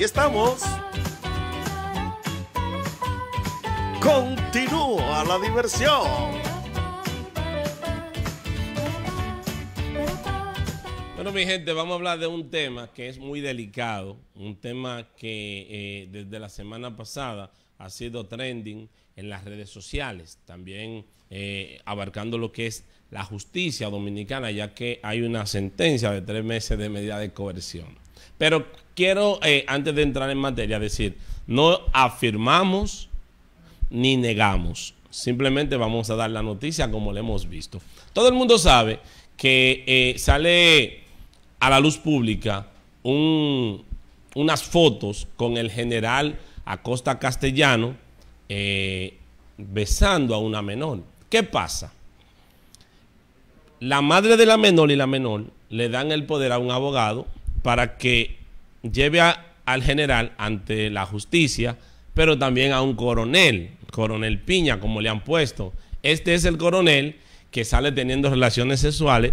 aquí estamos. Continúa la diversión. Bueno, mi gente, vamos a hablar de un tema que es muy delicado, un tema que eh, desde la semana pasada ha sido trending en las redes sociales, también eh, abarcando lo que es la justicia dominicana, ya que hay una sentencia de tres meses de medida de coerción. Pero quiero, eh, antes de entrar en materia, decir, no afirmamos ni negamos. Simplemente vamos a dar la noticia como la hemos visto. Todo el mundo sabe que eh, sale a la luz pública unas fotos con el general Acosta Castellano eh, besando a una menor. ¿Qué pasa? La madre de la menor y la menor le dan el poder a un abogado para que lleve al general ante la justicia, pero también a un coronel, coronel Piña, como le han puesto. Este es el coronel que sale teniendo relaciones sexuales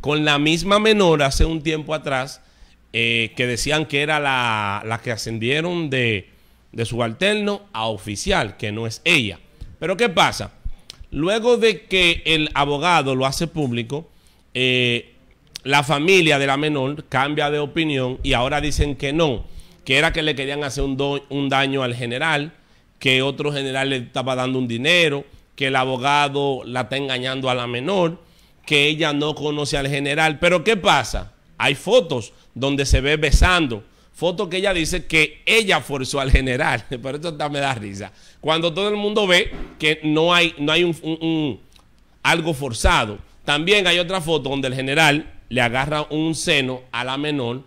con la misma menor hace un tiempo atrás, eh, que decían que era la, la que ascendieron de, de subalterno a oficial, que no es ella. Pero ¿qué pasa? Luego de que el abogado lo hace público, eh, la familia de la menor cambia de opinión y ahora dicen que no, que era que le querían hacer un, daño al general, que otro general le estaba dando un dinero, que el abogado la está engañando a la menor, que ella no conoce al general. Pero ¿qué pasa? Hay fotos donde se ve besando. Fotos que ella dice que ella forzó al general. Pero esto me da risa. Cuando todo el mundo ve que no hay, no hay algo forzado. También hay otra foto donde el general le agarra un seno a la menor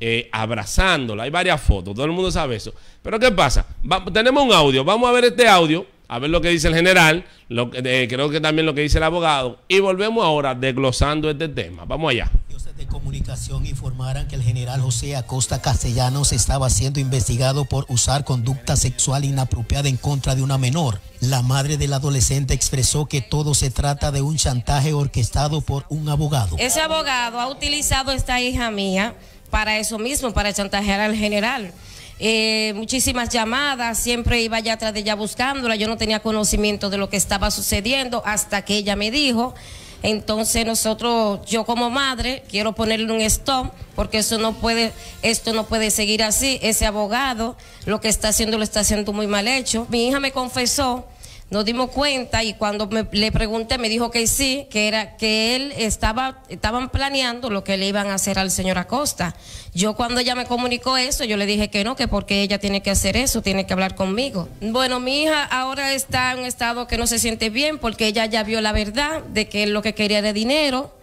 eh, abrazándola. Hay varias fotos, todo el mundo sabe eso. Pero ¿qué pasa? tenemos un audio, vamos a ver este audio, a ver lo que dice el general, lo, creo que también lo que dice el abogado, y volvemos ahora desglosando este tema. Vamos allá de comunicación informaran que el general José Acosta Castellanos estaba siendo investigado por usar conducta sexual inapropiada en contra de una menor. La madre del adolescente expresó que todo se trata de un chantaje orquestado por un abogado. Ese abogado ha utilizado esta hija mía para eso mismo, para chantajear al general. Eh, muchísimas llamadas, siempre iba ya atrás de ella buscándola, yo no tenía conocimiento de lo que estaba sucediendo hasta que ella me dijo entonces nosotros, yo como madre, quiero ponerle un stop porque eso no puede, esto no puede seguir así. Ese abogado lo que está haciendo lo está haciendo muy mal hecho. Mi hija me confesó nos dimos cuenta y cuando le pregunté me dijo que sí, que era que él estaba estaban planeando lo que le iban a hacer al señor Acosta. Yo cuando ella me comunicó eso, yo le dije que no, que porque ella tiene que hacer eso, tiene que hablar conmigo. Bueno, mi hija ahora está en un estado que no se siente bien porque ella ya vio la verdad de que él lo que quería era dinero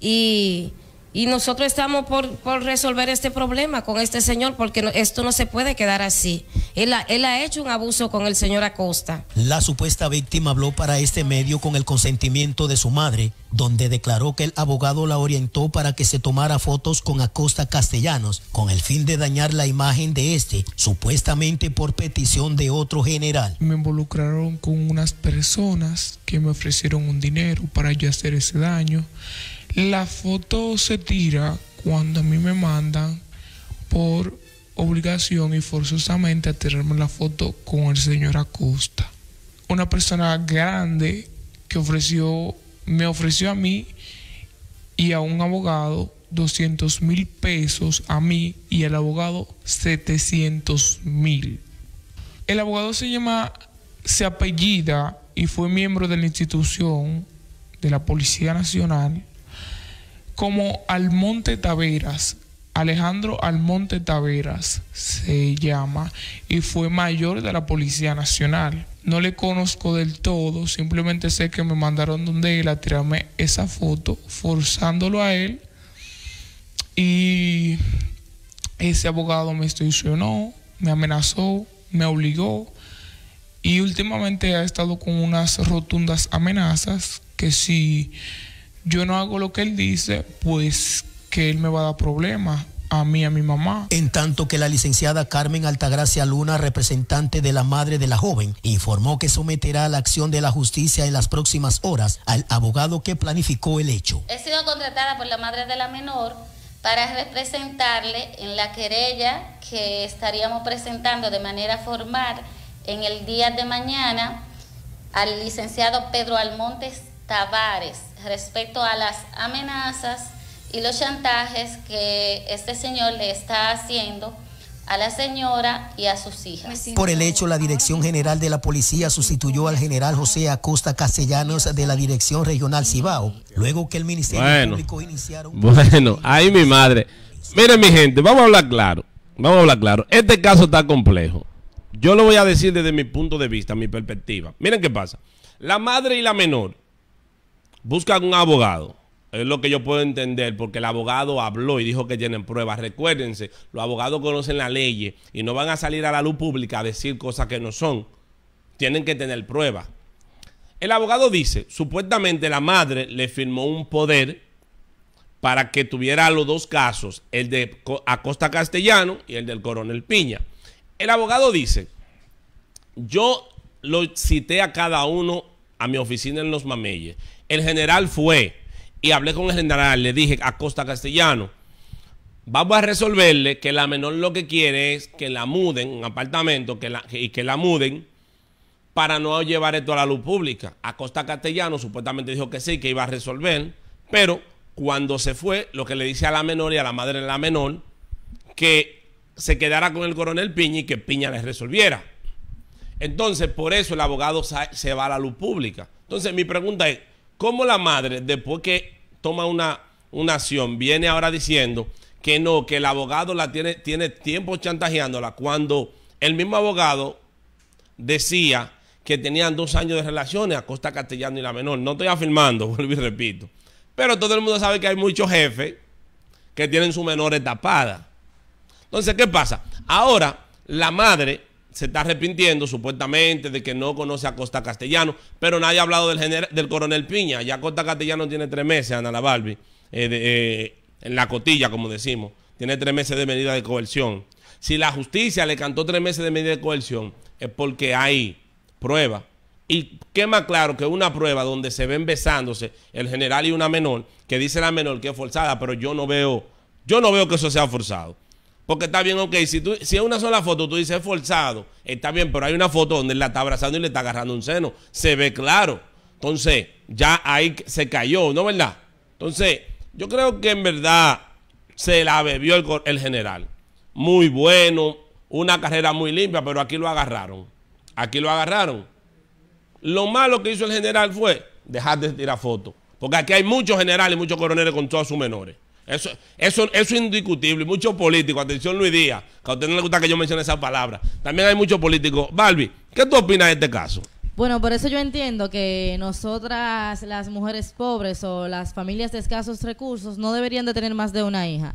y y nosotros estamos por, por, resolver este problema con este señor porque esto no se puede quedar así. Él ha, él ha hecho un abuso con el señor Acosta. La supuesta víctima habló para este medio con el consentimiento de su madre, donde declaró que el abogado la orientó para que se tomara fotos con Acosta Castellanos con el fin de dañar la imagen de este, supuestamente por petición de otro general. Me involucraron con unas personas que me ofrecieron un dinero para yo hacer ese daño la foto se tira cuando a mí me mandan por obligación y forzosamente a tirarme la foto con el señor Acosta. Una persona grande que ofreció, me ofreció a mí y a un abogado 200 mil pesos a mí y al abogado 700 mil. El abogado se llama, se apellida y fue miembro de la institución de la Policía Nacional como Almonte Taveras. Alejandro Almonte Taveras se llama y fue mayor de la Policía Nacional. No le conozco del todo, simplemente sé que me mandaron donde él a tirarme esa foto, forzándolo a él. Y ese abogado me extorsionó, me amenazó, me obligó. Y últimamente ha estado con unas rotundas amenazas que si yo no hago lo que él dice, pues que él me va a dar problemas a mí, a mi mamá. En tanto que la licenciada Carmen Altagracia Luna, representante de la madre de la joven, informó que someterá a la acción de la justicia en las próximas horas al abogado que planificó el hecho. He sido contratada por la madre de la menor para representarle en la querella que estaríamos presentando de manera formal en el día de mañana al licenciado Pedro Almontes Tavares respecto a las amenazas y los chantajes que este señor le está haciendo a la señora y a sus hijas. Por el hecho, la Dirección General de la Policía sustituyó al general José Acosta Castellanos de la Dirección Regional Cibao, luego que el Ministerio Público iniciaron... Bueno, ahí mi madre. Miren mi gente, vamos a hablar claro, vamos a hablar claro. Este caso está complejo. Yo lo voy a decir desde mi punto de vista, mi perspectiva. Miren qué pasa. La madre y la menor buscan un abogado. Es lo que yo puedo entender, porque el abogado habló y dijo que tienen pruebas. Recuérdense, los abogados conocen la ley y no van a salir a la luz pública a decir cosas que no son. Tienen que tener pruebas. El abogado dice, supuestamente la madre le firmó un poder para que tuviera los dos casos, el de Acosta Castellano y el del coronel Piña. El abogado dice, yo lo cité a cada uno a mi oficina en Los Mameyes el general fue y hablé con el general, le dije a Costa Castellano, vamos a resolverle que la menor lo que quiere es que la muden, un apartamento, que la, y que la muden para no llevar esto a la luz pública. A Costa Castellano supuestamente dijo que sí, que iba a resolver, pero cuando se fue, lo que le dice a la menor y a la madre de la menor, que se quedara con el coronel Piña y que Piña les resolviera. Entonces, por eso el abogado se va a la luz pública. Entonces, mi pregunta es, ¿Cómo la madre, después que toma una, acción, viene ahora diciendo que no, que el abogado la tiene, tiene tiempo chantajeándola cuando el mismo abogado decía que tenían dos años de relaciones a Costa Castellano y la menor. No estoy afirmando, vuelvo y repito. Pero todo el mundo sabe que hay muchos jefes que tienen su menor tapadas. Entonces, ¿qué pasa? Ahora, la madre se está arrepintiendo supuestamente de que no conoce a Costa Castellano, pero nadie ha hablado del, del coronel Piña. Ya Costa Castellano tiene tres meses, Ana la eh, eh, en la cotilla, como decimos. Tiene tres meses de medida de coerción. Si la justicia le cantó tres meses de medida de coerción, es porque hay prueba. Y qué más claro que una prueba donde se ven besándose el general y una menor, que dice la menor que es forzada, pero yo no veo, yo no veo que eso sea forzado. Porque está bien, ok, si, tú, si es una sola foto, tú dices forzado, está bien, pero hay una foto donde él la está abrazando y le está agarrando un seno. Se ve claro. Entonces, ya ahí se cayó, ¿no verdad? Entonces, yo creo que en verdad se la bebió el, el general. Muy bueno, una carrera muy limpia, pero aquí lo agarraron. Aquí lo agarraron. Lo malo que hizo el general fue dejar de tirar fotos. Porque aquí hay muchos generales y muchos coroneles con todos sus menores. Eso, eso, eso es indiscutible. mucho político atención Luis Díaz, que a usted no le gusta que yo mencione esa palabra. También hay mucho político Balbi, ¿qué tú opinas de este caso? Bueno, por eso yo entiendo que nosotras, las mujeres pobres o las familias de escasos recursos, no deberían de tener más de una hija.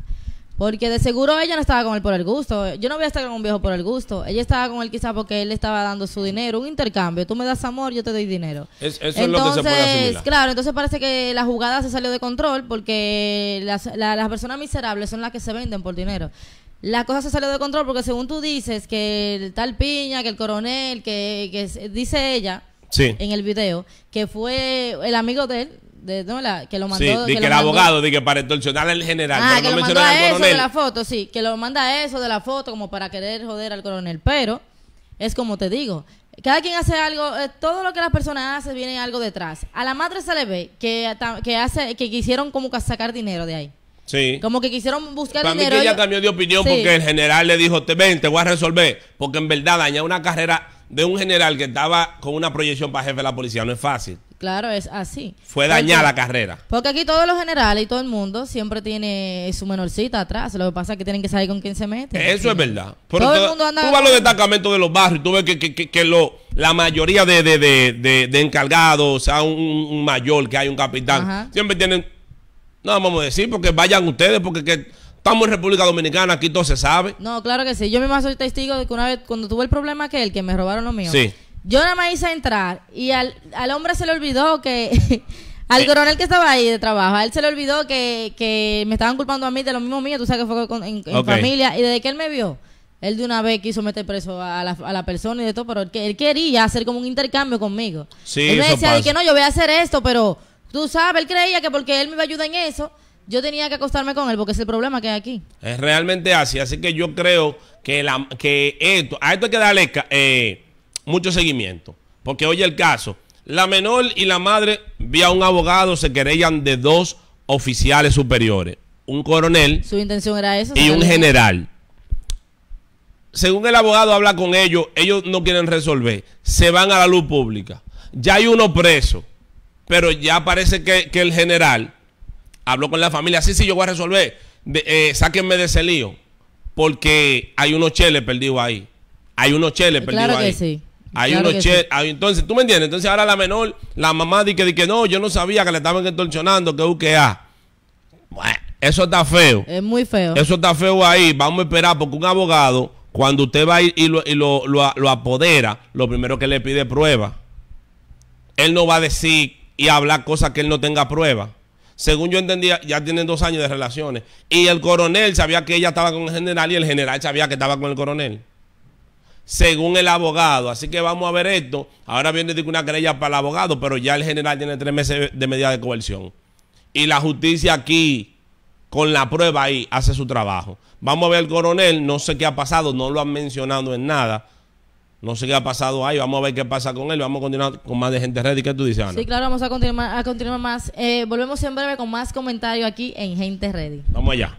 Porque de seguro ella no estaba con él por el gusto. Yo no voy a estar con un viejo por el gusto. Ella estaba con él quizá porque él le estaba dando su dinero, un intercambio. Tú me das amor, yo te doy dinero. entonces, Claro, entonces parece que la jugada se salió de control porque las, personas miserables son las que se venden por dinero la cosa se salió de control porque según tú dices que el tal piña, que el coronel, que, que dice ella en el video, que fue el amigo de él, que lo mandó. Sí, que, el abogado, de que para extorsionar al general. Ah, que lo mandó eso de la foto, sí, que lo manda eso de la foto como para querer joder al coronel. Pero es como te digo, cada quien hace algo, eh, todo lo que las personas hacen viene algo detrás. A la madre se le ve que, que, hace, que quisieron como sacar dinero de ahí. Sí. Como que quisieron buscar Para dinero. Mí que ella cambió de opinión porque el general le dijo, te ven, te voy a resolver. Porque en verdad dañar una carrera de un general que estaba con una proyección para jefe de la policía no es fácil. Claro, es así. Fue dañar la carrera. Porque aquí todos los generales y todo el mundo siempre tiene su menorcita atrás. Lo que pasa es que tienen que saber con quién se mete. Eso es verdad. todo el mundo anda tú vas a los destacamentos de los barrios y tú ves que, que, lo, la mayoría de, de, encargados, o sea, un, mayor que hay, un capitán, siempre tienen... No, vamos a decir, porque vayan ustedes, porque que estamos en República Dominicana, aquí todo se sabe. No, claro que sí. Yo misma soy testigo de que una vez, cuando tuve el problema que el que me robaron lo mío. Sí yo nada más hice entrar y al, hombre se le olvidó que... Al coronel que estaba ahí de trabajo, a él se le olvidó que, que me estaban culpando a mí de lo mismo mío, tú sabes que fue con, en, familia, y desde que él me vio, él de una vez quiso meter preso a la, a la persona y de todo, pero él, él quería hacer como un intercambio conmigo. Sí, él me decía que no, yo voy a hacer esto, pero tú sabes, él creía que porque él me iba a ayudar en eso, yo tenía que acostarme con él, porque es el problema que hay aquí. Es realmente así, así que yo creo que, la, que esto, a esto hay que darle... Eh, mucho seguimiento. Porque oye el caso, la menor y la madre, vía un abogado, se querellan de dos oficiales superiores, un coronel Su intención era y un general. Según el abogado habla con ellos, ellos no quieren resolver, se van a la luz pública. Ya hay uno preso, pero ya parece que, que el general habló con la familia, sí, sí, yo voy a resolver, de, eh, sáquenme de ese lío, porque hay unos cheles perdidos ahí. Hay unos cheles perdidos ahí. Sí. Hay unos entonces, ¿tú me entiendes? Entonces ahora la menor, la mamá dice que, no, yo no sabía que le estaban extorsionando, que UQA. Bueno, eso está feo. Es muy feo. Eso está feo ahí. Vamos a esperar porque un abogado, cuando usted va y, lo, y lo, lo, apodera, lo primero que le pide prueba. Él no va a decir y hablar cosas que él no tenga prueba. Según yo entendía, ya tienen dos años de relaciones. Y el coronel sabía que ella estaba con el general y el general sabía que estaba con el coronel según el abogado. Así que vamos a ver esto. Ahora viene una querella para el abogado, pero ya el general tiene tres meses de medida de coerción. Y la justicia aquí, con la prueba ahí, hace su trabajo. Vamos a ver el coronel, no sé qué ha pasado, no lo han mencionado en nada. No sé qué ha pasado ahí, vamos a ver qué pasa con él. Vamos a continuar con más de gente ready. ¿Qué tú dices, Ana? Sí, claro, vamos a continuar, a continuar más. Eh, volvemos en breve con más comentarios aquí en Gente Ready. Vamos allá.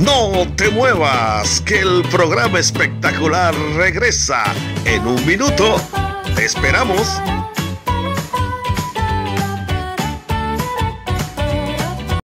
No te muevas, que el programa espectacular regresa en un minuto. Te esperamos.